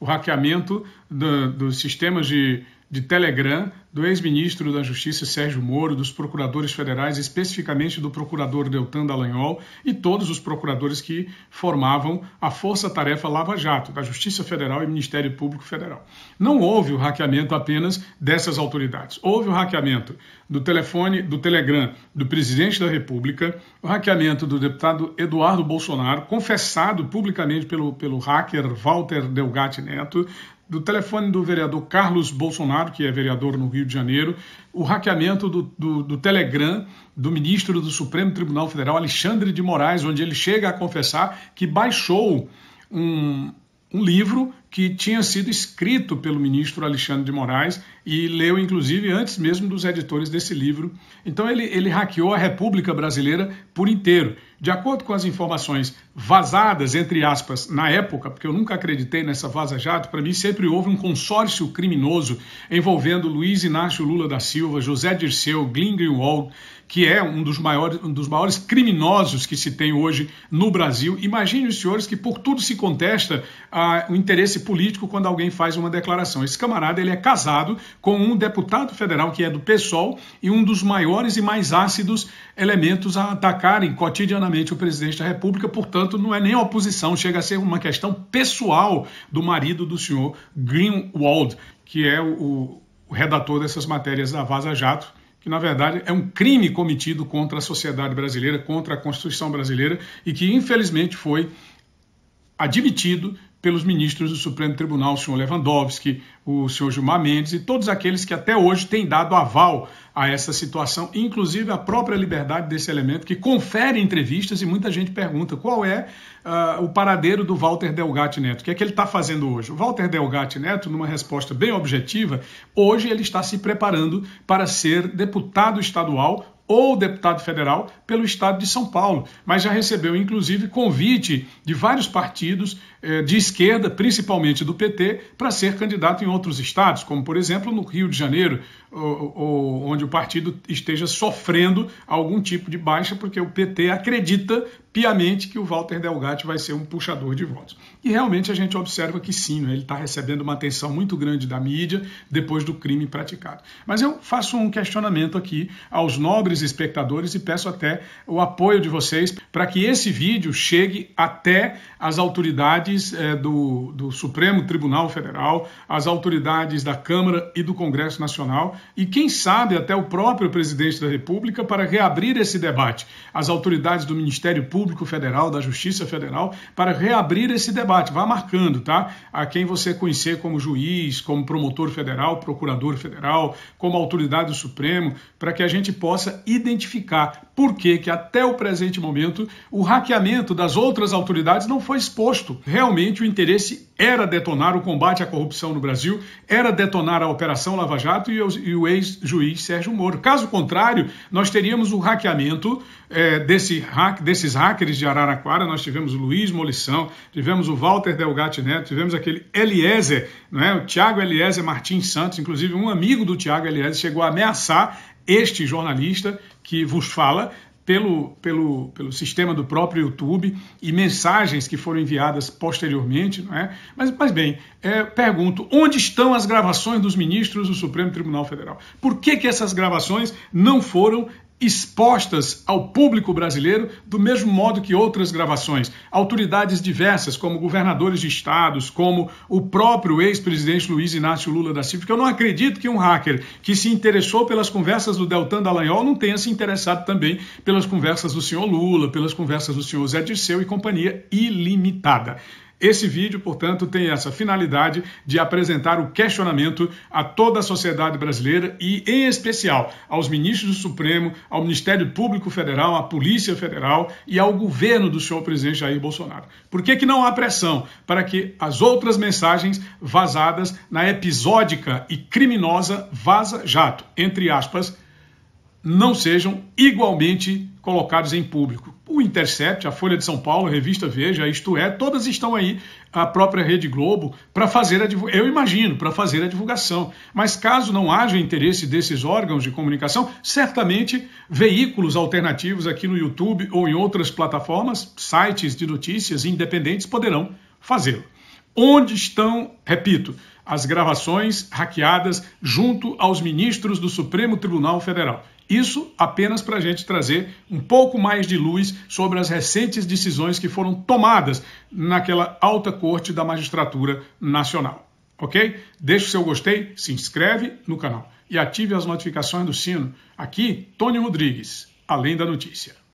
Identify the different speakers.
Speaker 1: o hackeamento do, dos sistemas de de Telegram do ex-ministro da Justiça Sérgio Moro, dos procuradores federais, especificamente do procurador Deltan Dallagnol e todos os procuradores que formavam a Força Tarefa Lava Jato, da Justiça Federal e Ministério Público Federal. Não houve o hackeamento apenas dessas autoridades. Houve o hackeamento do telefone, do Telegram do presidente da República, o hackeamento do deputado Eduardo Bolsonaro, confessado publicamente pelo, pelo hacker Walter Delgatti Neto, do telefone do vereador Carlos Bolsonaro, que é vereador no Rio de Janeiro, o hackeamento do, do, do, Telegram do ministro do Supremo Tribunal Federal, Alexandre de Moraes, onde ele chega a confessar que baixou um, um livro que tinha sido escrito pelo ministro Alexandre de Moraes e leu, inclusive, antes mesmo dos editores desse livro. Então, ele, ele hackeou a República Brasileira por inteiro. De acordo com as informações vazadas, entre aspas, na época, porque eu nunca acreditei nessa vaza-jato, para mim sempre houve um consórcio criminoso envolvendo Luiz Inácio Lula da Silva, José Dirceu, Glyn Greenwald, que é um dos, maiores, um dos maiores criminosos que se tem hoje no Brasil. Imagine os senhores que por tudo se contesta ah, o interesse político quando alguém faz uma declaração. Esse camarada ele é casado com um deputado federal que é do PSOL e um dos maiores e mais ácidos elementos a atacarem cotidianamente internamente o presidente da República, portanto, não é nem oposição, chega a ser uma questão pessoal do marido do senhor Greenwald, que é o, o redator dessas matérias da Vaza Jato, que na verdade é um crime cometido contra a sociedade brasileira, contra a Constituição brasileira e que infelizmente foi admitido pelos ministros do Supremo Tribunal, o senhor Lewandowski, o senhor Gilmar Mendes e todos aqueles que até hoje têm dado aval a essa situação, inclusive a própria liberdade desse elemento, que confere entrevistas e muita gente pergunta qual é uh, o paradeiro do Walter Delgatti Neto, o que é que ele está fazendo hoje. O Walter Delgatti Neto, numa resposta bem objetiva, hoje ele está se preparando para ser deputado estadual ou deputado federal pelo estado de São Paulo, mas já recebeu inclusive convite de vários partidos eh, de esquerda, principalmente do PT, para ser candidato em outros estados, como por exemplo no Rio de Janeiro, ou, ou, onde o partido esteja sofrendo algum tipo de baixa, porque o PT acredita piamente que o Walter Delgatti vai ser um puxador de votos. E realmente a gente observa que sim, né? ele está recebendo uma atenção muito grande da mídia depois do crime praticado. Mas eu faço um questionamento aqui aos nobres espectadores e peço até o apoio de vocês para que esse vídeo chegue até as autoridades é, do, do Supremo Tribunal Federal, as autoridades da Câmara e do Congresso Nacional e, quem sabe, até o próprio presidente da República para reabrir esse debate. As autoridades do Ministério Público Federal, da Justiça Federal, para reabrir esse debate. Vá marcando, tá? A quem você conhecer como juiz, como promotor federal, procurador federal, como autoridade do Supremo, para que a gente possa identificar por que que até o presente momento o hackeamento das outras autoridades não foi exposto? Realmente o interesse era detonar o combate à corrupção no Brasil, era detonar a Operação Lava Jato e o ex-juiz Sérgio Moro. Caso contrário, nós teríamos o hackeamento é, desse hack, desses hackers de Araraquara. Nós tivemos o Luiz Molição, tivemos o Walter Delgatti Neto, tivemos aquele Eliezer, é? o Tiago Eliezer Martins Santos, inclusive um amigo do Tiago Eliezer chegou a ameaçar este jornalista que vos fala pelo, pelo, pelo sistema do próprio YouTube e mensagens que foram enviadas posteriormente, não é? Mas, mas bem, é, pergunto, onde estão as gravações dos ministros do Supremo Tribunal Federal? Por que, que essas gravações não foram expostas ao público brasileiro do mesmo modo que outras gravações. Autoridades diversas, como governadores de estados, como o próprio ex-presidente Luiz Inácio Lula da Silva, que eu não acredito que um hacker que se interessou pelas conversas do Deltan Dallagnol não tenha se interessado também pelas conversas do senhor Lula, pelas conversas do senhor Zé Dirceu e companhia ilimitada. Esse vídeo, portanto, tem essa finalidade de apresentar o questionamento a toda a sociedade brasileira e, em especial, aos ministros do Supremo, ao Ministério Público Federal, à Polícia Federal e ao governo do senhor presidente Jair Bolsonaro. Por que, que não há pressão para que as outras mensagens vazadas na episódica e criminosa Vaza Jato, entre aspas, não sejam igualmente colocados em público. O Intercept, a Folha de São Paulo, a Revista Veja, isto é, todas estão aí, a própria Rede Globo, para fazer a divulgação, eu imagino, para fazer a divulgação. Mas caso não haja interesse desses órgãos de comunicação, certamente veículos alternativos aqui no YouTube ou em outras plataformas, sites de notícias independentes poderão fazê-lo. Onde estão, repito, as gravações hackeadas junto aos ministros do Supremo Tribunal Federal? Isso apenas para a gente trazer um pouco mais de luz sobre as recentes decisões que foram tomadas naquela alta corte da magistratura nacional. Ok? Deixe o seu gostei, se inscreve no canal e ative as notificações do sino. Aqui, Tony Rodrigues, além da notícia.